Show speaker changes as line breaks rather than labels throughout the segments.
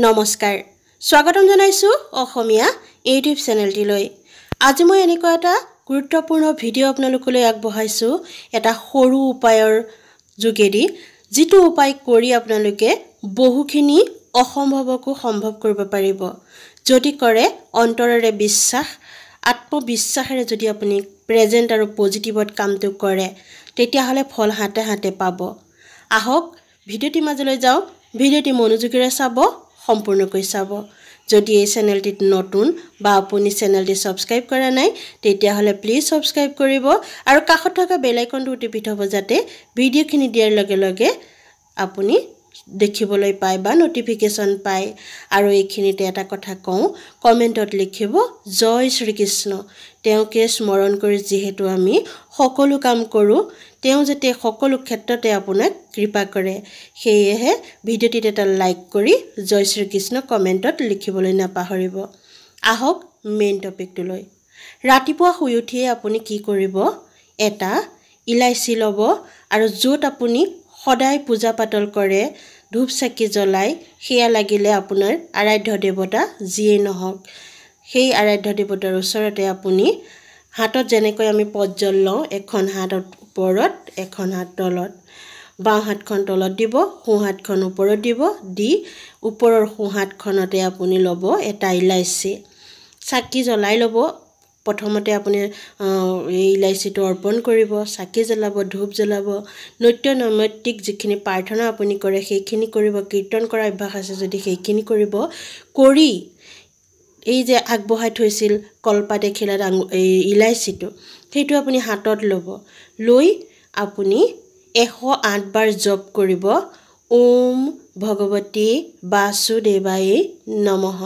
নমস্কাৰ স্বাগতম জনাইছোঁ অসমীয়া ইউটিউব চেনেলটিলৈ আজি মই এনেকুৱা এটা গুৰুত্বপূৰ্ণ ভিডিঅ' আপোনালোকলৈ আগবঢ়াইছোঁ এটা সৰু উপায়ৰ যোগেদি যিটো উপায় কৰি আপোনালোকে বহুখিনি অসম্ভৱকো সম্ভৱ কৰিব পাৰিব যদি কৰে অন্তৰেৰে বিশ্বাস আত্মবিশ্বাসেৰে যদি আপুনি প্ৰেজেণ্ট আৰু পজিটিভত কামটো কৰে তেতিয়াহ'লে ফল হাতে হাতে পাব আহক ভিডিঅ'টিৰ মাজলৈ যাওঁ ভিডিঅ'টি মনোযোগেৰে চাব সম্পূৰ্ণকৈ চাব যদি এই চেনেলটিত নতুন বা আপুনি চেনেলটি ছাবস্ক্ৰাইব কৰা নাই তেতিয়াহ'লে প্লিজ ছাবস্ক্ৰাইব কৰিব আৰু কাষত থকা বেল আইকনটো টিপি থ'ব যাতে ভিডিঅ'খিনি দিয়াৰ লগে লগে আপুনি দেখিবলৈ পায় বা নটিফিকেশ্যন পায় আৰু এইখিনিতে এটা কথা কওঁ কমেণ্টত লিখিব জয় শ্ৰীকৃষ্ণ তেওঁকে স্মৰণ কৰি যিহেতু আমি সকলো কাম কৰোঁ তেওঁ যাতে সকলো ক্ষেত্ৰতে আপোনাক কৃপা কৰে সেয়েহে ভিডিঅ'টিত এটা লাইক কৰি জয় শ্ৰীকৃষ্ণ কমেণ্টত লিখিবলৈ নাপাহৰিব আহক মেইন টপিকটোলৈ ৰাতিপুৱা শুই উঠিয়ে আপুনি কি কৰিব এটা ইলাইচি ল'ব আৰু য'ত আপুনি সদায় পূজা পাতল কৰে ধূপ চাকি জ্বলাই সেয়া লাগিলে আপোনাৰ আৰাধ্য দেৱতা যিয়েই নহওক সেই আৰাধ্য দেৱতাৰ ওচৰতে আপুনি হাতত যেনেকৈ আমি পজ্জল লওঁ এখন হাতত ওপৰত এখন হাত তলত বাওঁ হাতখন তলত দিব সোঁহাতখন ওপৰত দিব দি ওপৰৰ সোঁহাতখনতে আপুনি ল'ব এটা ইলাচি চাকি জ্বলাই ল'ব প্ৰথমতে আপুনি এই ইলাচিটো অৰ্পণ কৰিব চাকি জ্বলাব ধূপ জ্বলাব নৈত্য নৈমিত্তিক যিখিনি প্ৰাৰ্থনা আপুনি কৰে সেইখিনি কৰিব কীৰ্তন কৰা অভ্যাস আছে যদি সেইখিনি কৰিব কৰি এই যে আগবঢ়াই থৈছিল কলপাত এখিলা ডাঙো এই ইলাচিটো সেইটো আপুনি হাতত ল'ব লৈ আপুনি এশ আঠবাৰ জপ কৰিব ওম ভগৱতী বাসুদেৱাই নমঃ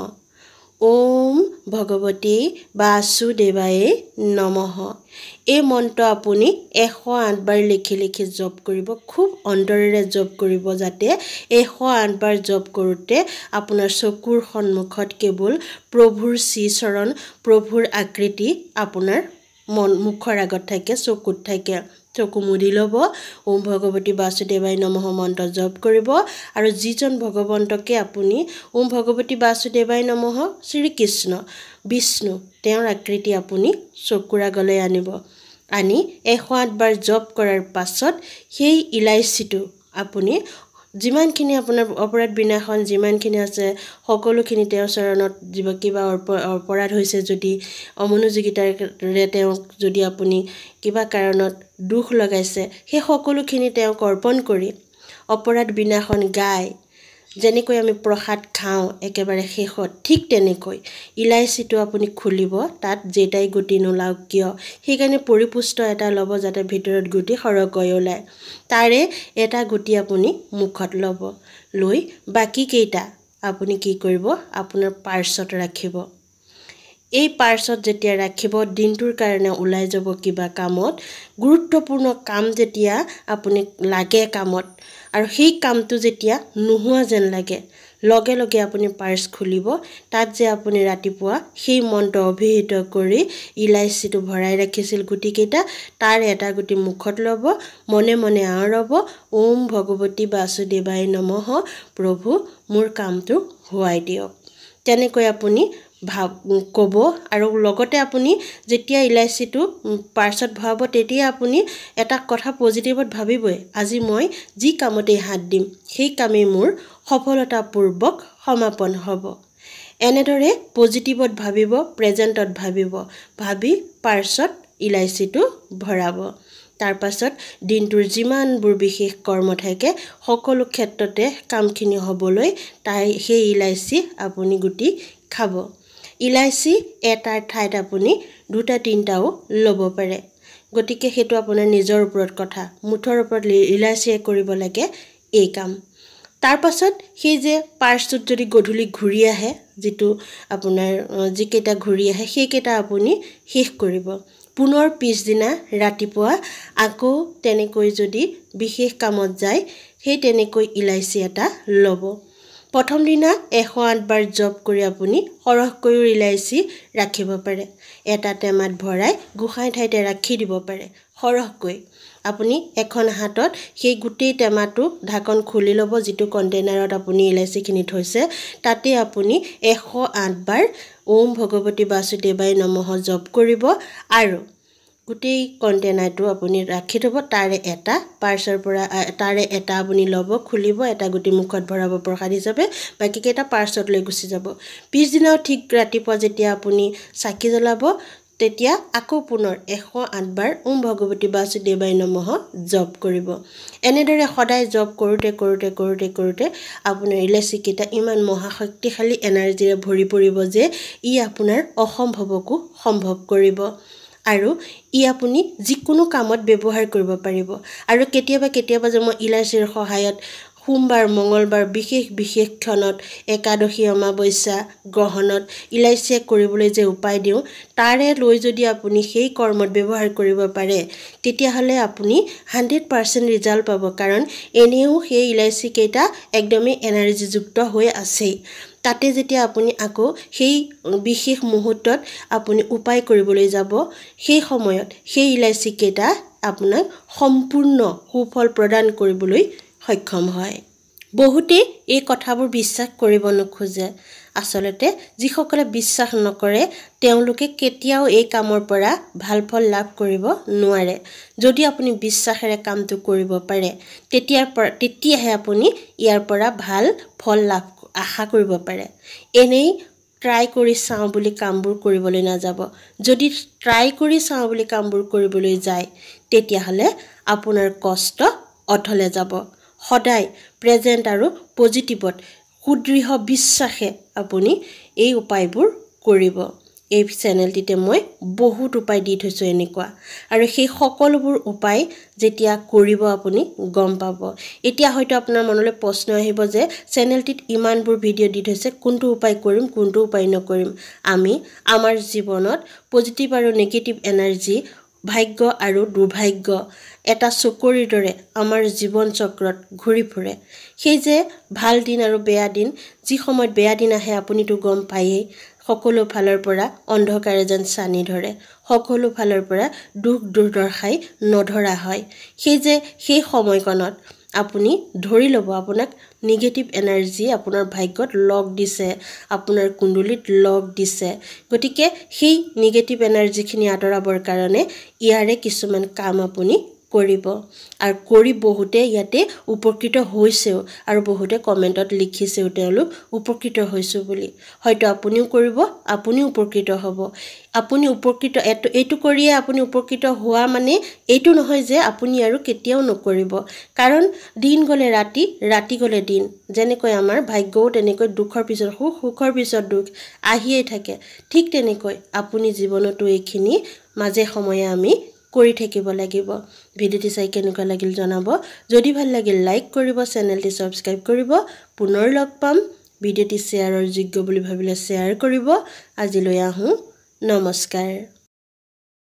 ওম ভগৱতী বাসুদেৱায়ে নম এই মন্ত্ৰ আপুনি এশ আঠবাৰ লিখি লিখি জপ কৰিব খুব অন্তৰেৰে জপ কৰিব যাতে এশ আঠবাৰ জপ কৰোঁতে আপোনাৰ চকুৰ সন্মুখত কেৱল প্ৰভুৰ শ্ৰীচৰণ প্ৰভুৰ আকৃতি আপোনাৰ মন মুখৰ আগত থাকে চকুত থাকে চকু মুদি ল'ব ওম ভগৱতী বাসুদেৱাই নমহ মন্ত্ৰ জপ কৰিব আৰু যিজন ভগৱন্তকে আপুনি ওম ভগৱতী বাসুদেৱাই নমহ শ্ৰীকৃষ্ণ বিষ্ণু তেওঁৰ আকৃতি আপুনি চকুৰ আগলৈ আনিব আনি এশ আঠবাৰ জপ কৰাৰ পাছত সেই ইলাইচিটো আপুনি যিমানখিনি আপোনাৰ অপৰাধ বিনাশন যিমানখিনি আছে সকলোখিনি তেওঁৰ চৰণত যিবা কিবা অপৰাধ হৈছে যদি অমনোযোগিতাৰে তেওঁক যদি আপুনি কিবা কাৰণত দুখ লগাইছে সেই সকলোখিনি তেওঁক অৰ্পণ কৰি অপৰাধ বিনাশন গাই যেনেকৈ আমি প্ৰসাদ খাওঁ একেবাৰে শেষত ঠিক তেনেকৈ ইলাচিটো আপুনি খুলিব তাত যেতিয়াই গুটি নোলাওক কিয় সেইকাৰণে পৰিপুষ্ট এটা ল'ব যাতে ভিতৰত গুটি সৰহকৈ ওলায় তাৰে এটা গুটি আপুনি মুখত ল'ব লৈ বাকীকেইটা আপুনি কি কৰিব আপোনাৰ পাৰ্চত ৰাখিব এই পাৰ্চত যেতিয়া ৰাখিব দিনটোৰ কাৰণে ওলাই যাব কিবা কামত গুৰুত্বপূৰ্ণ কাম যেতিয়া আপুনি লাগে কামত আৰু সেই কামটো যেতিয়া নোহোৱা যেন লাগে লগে লগে আপুনি পাৰ্চ খুলিব তাত যে আপুনি ৰাতিপুৱা সেই মনটো অভিহিত কৰি ইলাচিটো ভৰাই ৰাখিছিল গুটিকেইটা তাৰ এটা গুটি মুখত ল'ব মনে মনে আঁৰ ওম ভগৱতী বাসুদেৱাই নমঃ প্ৰভু মোৰ কামটো হোৱাই দিয়ক তেনেকৈ আপুনি ভাব ক'ব আৰু লগতে আপুনি যেতিয়া ইলাচিটো পাৰ্চত ভৰাব তেতিয়া আপুনি এটা কথা পজিটিভত ভাবিবই আজি মই যি কামতেই হাত দিম সেই কামেই মোৰ সফলতাপূৰ্বক সমাপন হ'ব এনেদৰে পজিটিভত ভাবিব প্ৰেজেণ্টত ভাবিব ভাবি পাৰ্চত ইলাচিটো ভৰাব তাৰ পাছত দিনটোৰ যিমানবোৰ বিশেষ কৰ্ম থাকে সকলো ক্ষেত্ৰতে কামখিনি হ'বলৈ তাই সেই ইলাচি আপুনি গুটি খাব ইলাইচি এটাৰ ঠাইত আপুনি দুটা তিনিটাও ল'ব পাৰে গতিকে সেইটো আপোনাৰ নিজৰ ওপৰত কথা মুঠৰ ওপৰত ইলাচিয়ে কৰিব লাগে এই কাম তাৰপাছত সেই যে পাৰ্চটোত যদি গধূলি ঘূৰি আহে যিটো আপোনাৰ যিকেইটা ঘূৰি আহে সেইকেইটা আপুনি শেষ কৰিব পুনৰ পিছদিনা ৰাতিপুৱা আকৌ তেনেকৈ যদি বিশেষ কামত যায় সেই তেনেকৈ ইলাচি এটা ল'ব প্ৰথম দিনা এশ আঠবাৰ জপ কৰি আপুনি সৰহকৈও ইলাইচি ৰাখিব পাৰে এটা টেমাত ভৰাই গোঁসাই ঠাইতে ৰাখি দিব পাৰে সৰহকৈ আপুনি এখন হাতত সেই গোটেই টেমাটো ঢাকন খুলি ল'ব যিটো কণ্টেইনাৰত আপুনি ইলাচিখিনি থৈছে তাতে আপুনি এশ আঠবাৰ ওম ভগৱতী বাসুদেৱাই নমঃ জপ কৰিব আৰু গোটেই কণ্টেইনাৰটো আপুনি ৰাখি থ'ব তাৰে এটা পাৰ্চৰ পৰা তাৰে এটা আপুনি ল'ব খুলিব এটা গুটি মুখত ভৰাব প্ৰসাদ হিচাপে বাকীকেইটা পাৰ্চত লৈ গুচি যাব পিছদিনাও ঠিক ৰাতিপুৱা যেতিয়া আপুনি চাকি জ্বলাব তেতিয়া আকৌ পুনৰ এশ আঠবাৰ ওম ভগৱতী বাসুদেৱাই নমহ জপ কৰিব এনেদৰে সদায় জপ কৰোঁতে কৰোঁতে কৰোঁতে কৰোঁতে আপোনাৰ ইলাচিকেইটা ইমান মহাশক্তিশালী এনাৰ্জিৰে ভৰি পৰিব যে ই আপোনাৰ অসম্ভৱকো সম্ভৱ কৰিব আৰু ই আপুনি যিকোনো কামত ব্যৱহাৰ কৰিব পাৰিব আৰু কেতিয়াবা কেতিয়াবা যে মই ইলাচিৰ সহায়ত সোমবাৰ মঙলবাৰ বিশেষ বিশেষ ক্ষণত একাদশী অমাৱস্যা গ্ৰহণত ইলাইচেক কৰিবলৈ যে উপায় দিওঁ তাৰে লৈ যদি আপুনি সেই কৰ্মত ব্যৱহাৰ কৰিব পাৰে তেতিয়াহ'লে আপুনি হাণ্ড্ৰেড পাৰ্চেণ্ট ৰিজাল্ট পাব কাৰণ এনেও সেই ইলাইচিকেইটা একদমেই এনাৰ্জিযুক্ত হৈ আছেই তাতে যেতিয়া আপুনি আকৌ সেই বিশেষ মুহূৰ্তত আপুনি উপায় কৰিবলৈ যাব সেই সময়ত সেই ইলাচিকেইটা আপোনাক সম্পূৰ্ণ সুফল প্ৰদান কৰিবলৈ সক্ষম হয় বহুতেই এই কথাবোৰ বিশ্বাস কৰিব নোখোজে আচলতে যিসকলে বিশ্বাস নকৰে তেওঁলোকে কেতিয়াও এই কামৰ পৰা ভাল ফল লাভ কৰিব নোৱাৰে যদি আপুনি বিশ্বাসেৰে কামটো কৰিব পাৰে তেতিয়াৰ পৰা তেতিয়াহে আপুনি ইয়াৰ পৰা ভাল ফল লাভ আশা কৰিব পাৰে এনেই ট্ৰাই কৰি চাওঁ বুলি কামবোৰ কৰিবলৈ নাযাব যদি ট্ৰাই কৰি চাওঁ বুলি কামবোৰ কৰিবলৈ যায় তেতিয়াহ'লে আপোনাৰ কষ্ট অথলে যাব সদায় প্ৰেজেণ্ট আৰু পজিটিভত সুদৃঢ় বিশ্বাসে আপুনি এই উপায়বোৰ কৰিব এই চেনেলটিতে মই বহুত উপায় দি থৈছোঁ এনেকুৱা আৰু সেই সকলোবোৰ উপায় যেতিয়া কৰিব আপুনি গম পাব এতিয়া হয়তো আপোনাৰ মনলৈ প্ৰশ্ন আহিব যে চেনেলটিত ইমানবোৰ ভিডিঅ' দি থৈছে কোনটো উপায় কৰিম কোনটো উপায় নকৰিম আমি আমাৰ জীৱনত পজিটিভ আৰু নিগেটিভ এনাৰ্জি ভাগ্য আৰু দুৰ্ভাগ্য এটা চকুৰ দৰে আমাৰ জীৱন চক্ৰত ঘূৰি ফুৰে সেই যে ভাল দিন আৰু বেয়া দিন যি সময়ত বেয়া দিন আহে আপুনিতো গম পায়েই সকলো ফালৰ পৰা অন্ধকাৰে যেন চানি ধৰে সকলো ফালৰ পৰা দুখ দুৰ্দশাই নধৰা হয় সেই যে সেই সময়কণত আপুনি ধৰি ল'ব আপোনাক নিগেটিভ এনাৰ্জি আপোনাৰ ভাগ্যত লগ দিছে আপোনাৰ কুণ্ডলীত লগ দিছে গতিকে সেই নিগেটিভ এনাৰ্জিখিনি আঁতৰাবৰ কাৰণে ইয়াৰে কিছুমান কাম আপুনি কৰিব আৰু কৰি বহুতে ইয়াতে উপকৃত হৈছেও আৰু বহুতে কমেণ্টত লিখিছেও তেওঁলোক উপকৃত হৈছোঁ বুলি হয়তো আপুনিও কৰিব আপুনিও উপকৃত হ'ব আপুনি উপকৃত এইটো এইটো কৰিয়ে আপুনি উপকৃত হোৱা মানে এইটো নহয় যে আপুনি আৰু কেতিয়াও নকৰিব কাৰণ দিন গ'লে ৰাতি ৰাতি গ'লে দিন যেনেকৈ আমাৰ ভাগ্যও তেনেকৈ দুখৰ পিছত সুখ সুখৰ পিছত দুখ আহিয়েই থাকে ঠিক তেনেকৈ আপুনি জীৱনতো এইখিনি মাজে সময়ে আমি কৰি থাকিব লাগিব ভিডিঅ'টি চাই কেনেকুৱা লাগিল জনাব যদি ভাল লাগিল লাইক কৰিব চেনেলটি ছাবস্ক্ৰাইব কৰিব পুনৰ লগ পাম ভিডিঅ'টি শ্বেয়াৰৰ যোগ্য বুলি ভাবিলে শ্বেয়াৰ কৰিব আজিলৈ আহোঁ নমস্কাৰ